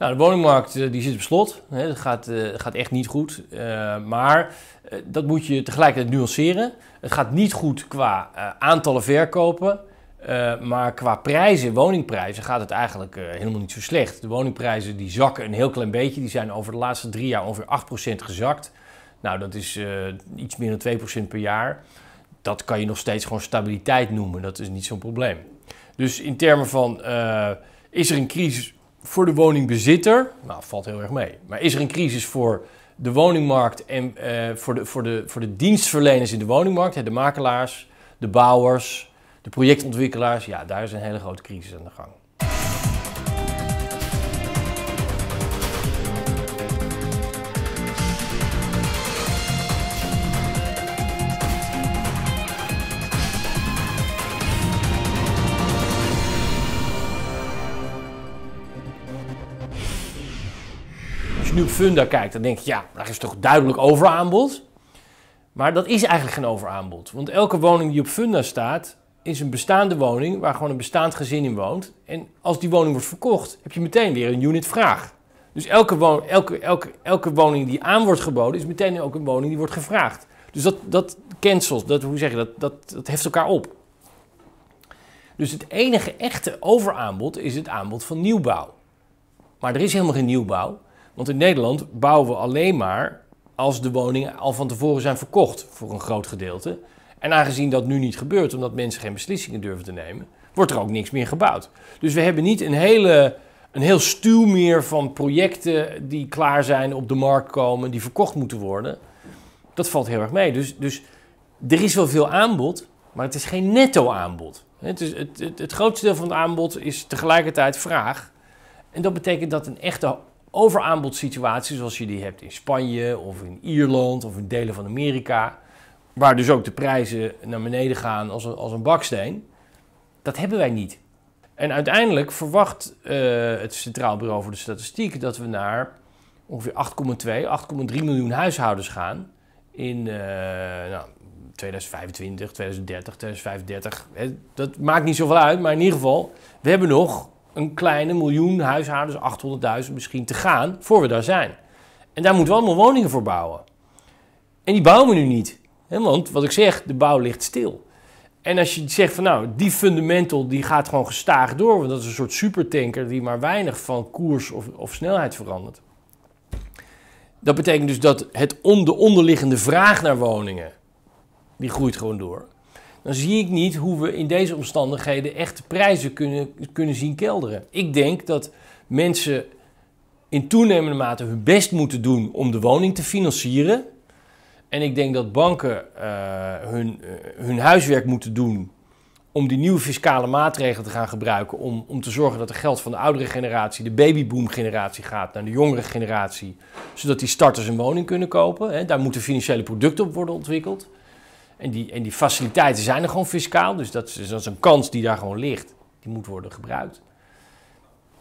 Nou, de woningmarkt eh, die zit op slot. Dat gaat, eh, gaat echt niet goed. Eh, maar dat moet je tegelijkertijd nuanceren. Het gaat niet goed qua aantallen verkopen. maar qua prijzen, woningprijzen, gaat het eigenlijk helemaal niet zo slecht. De woningprijzen die zakken een heel klein beetje. Die zijn over de laatste drie jaar ongeveer 8% gezakt. Nou, dat is iets meer dan 2% per jaar. Dat kan je nog steeds gewoon stabiliteit noemen. Dat is niet zo'n probleem. Dus in termen van, is er een crisis voor de woningbezitter, nou, valt heel erg mee. Maar is er een crisis voor de woningmarkt en eh, voor, de, voor, de, voor de dienstverleners in de woningmarkt, de makelaars, de bouwers, de projectontwikkelaars? Ja, daar is een hele grote crisis aan de gang. je nu op Funda kijkt, dan denk je, ja, daar is toch duidelijk overaanbod. Maar dat is eigenlijk geen overaanbod. Want elke woning die op Funda staat, is een bestaande woning waar gewoon een bestaand gezin in woont. En als die woning wordt verkocht, heb je meteen weer een unit vraag. Dus elke, woning, elke, elke, elke woning die aan wordt geboden, is meteen ook een woning die wordt gevraagd. Dus dat, dat cancelt, dat, hoe zeg je, dat, dat, dat heft elkaar op. Dus het enige echte overaanbod is het aanbod van nieuwbouw. Maar er is helemaal geen nieuwbouw. Want in Nederland bouwen we alleen maar als de woningen al van tevoren zijn verkocht voor een groot gedeelte. En aangezien dat nu niet gebeurt, omdat mensen geen beslissingen durven te nemen, wordt er ook niks meer gebouwd. Dus we hebben niet een, hele, een heel stuw meer van projecten die klaar zijn, op de markt komen, die verkocht moeten worden. Dat valt heel erg mee. Dus, dus er is wel veel aanbod, maar het is geen netto aanbod. Het, is, het grootste deel van het aanbod is tegelijkertijd vraag. En dat betekent dat een echte overaanbodsituatie zoals je die hebt in Spanje of in Ierland of in delen van Amerika, waar dus ook de prijzen naar beneden gaan als een, als een baksteen, dat hebben wij niet. En uiteindelijk verwacht eh, het Centraal Bureau voor de Statistiek dat we naar ongeveer 8,2, 8,3 miljoen huishoudens gaan in eh, nou, 2025, 2030, 2035. Dat maakt niet zoveel uit, maar in ieder geval, we hebben nog een kleine miljoen huishoudens, 800.000 misschien, te gaan voor we daar zijn. En daar moeten we allemaal woningen voor bouwen. En die bouwen we nu niet. Want wat ik zeg, de bouw ligt stil. En als je zegt van nou, die fundamental die gaat gewoon gestaag door, want dat is een soort supertanker die maar weinig van koers of, of snelheid verandert. Dat betekent dus dat het de onderliggende vraag naar woningen, die groeit gewoon door dan zie ik niet hoe we in deze omstandigheden echt prijzen kunnen, kunnen zien kelderen. Ik denk dat mensen in toenemende mate hun best moeten doen om de woning te financieren. En ik denk dat banken eh, hun, eh, hun huiswerk moeten doen om die nieuwe fiscale maatregelen te gaan gebruiken. Om, om te zorgen dat het geld van de oudere generatie, de babyboom-generatie, gaat naar de jongere generatie. Zodat die starters een woning kunnen kopen. Daar moeten financiële producten op worden ontwikkeld. En die, en die faciliteiten zijn er gewoon fiscaal. Dus, dus dat is, een kans die daar gewoon ligt. Die moet worden gebruikt.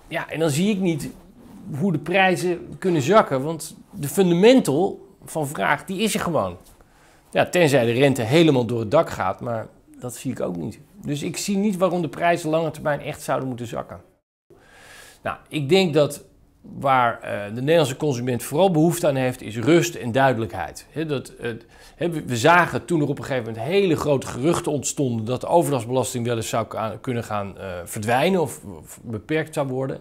Ja, en dan zie ik niet hoe de prijzen kunnen zakken. Want de fundamental van vraag, die is er gewoon. Ja, tenzij de rente helemaal door het dak gaat, maar dat zie ik ook niet. Dus ik zie niet waarom de prijzen lange termijn echt zouden moeten zakken. Nou, ik denk dat waar eh, de Nederlandse consument vooral behoefte aan heeft, is rust en duidelijkheid. dat, we zagen toen er op een gegeven moment hele grote geruchten ontstonden dat de overdrachtsbelasting wel eens zou kunnen gaan eh, verdwijnen of, beperkt zou worden.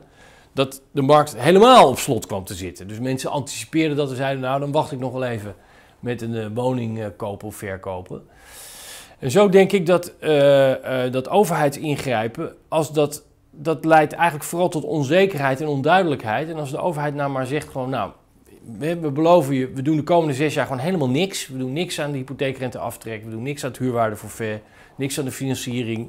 Dat de markt helemaal op slot kwam te zitten. Dus mensen anticipeerden dat en zeiden: Nou, dan wacht ik nog wel even met een eh, woning kopen of verkopen. En zo denk ik dat, uh, uh, dat overheidsingrijpen, als dat dat leidt eigenlijk vooral tot onzekerheid en onduidelijkheid. En als de overheid nou maar zegt gewoon, nou, we, beloven je, we doen de komende zes jaar gewoon helemaal niks. We doen niks aan de hypotheekrenteaftrek, we doen niks aan het huurwaardeforfait, niks aan de financiering.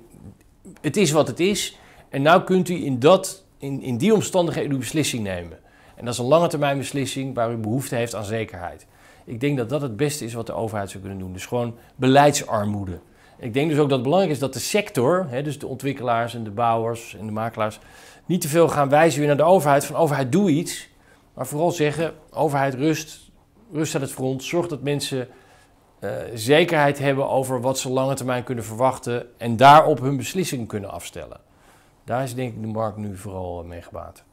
Het is wat het is. En nou kunt u in, dat, in, in die omstandigheden uw beslissing nemen. En dat is een lange termijn beslissing waar u behoefte heeft aan zekerheid. Ik denk dat dat het beste is wat de overheid zou kunnen doen. Dus gewoon beleidsarmoede. Ik denk dus ook dat het belangrijk is dat de sector, hè, dus de ontwikkelaars en de bouwers en de makelaars, niet te veel gaan wijzen weer naar de overheid van overheid doe iets. Maar vooral zeggen, overheid rust, rust aan het front, zorg dat mensen eh, zekerheid hebben over wat ze lange termijn kunnen verwachten en daarop hun beslissing kunnen afstellen. Daar is denk ik de markt nu vooral eh, mee gebaat.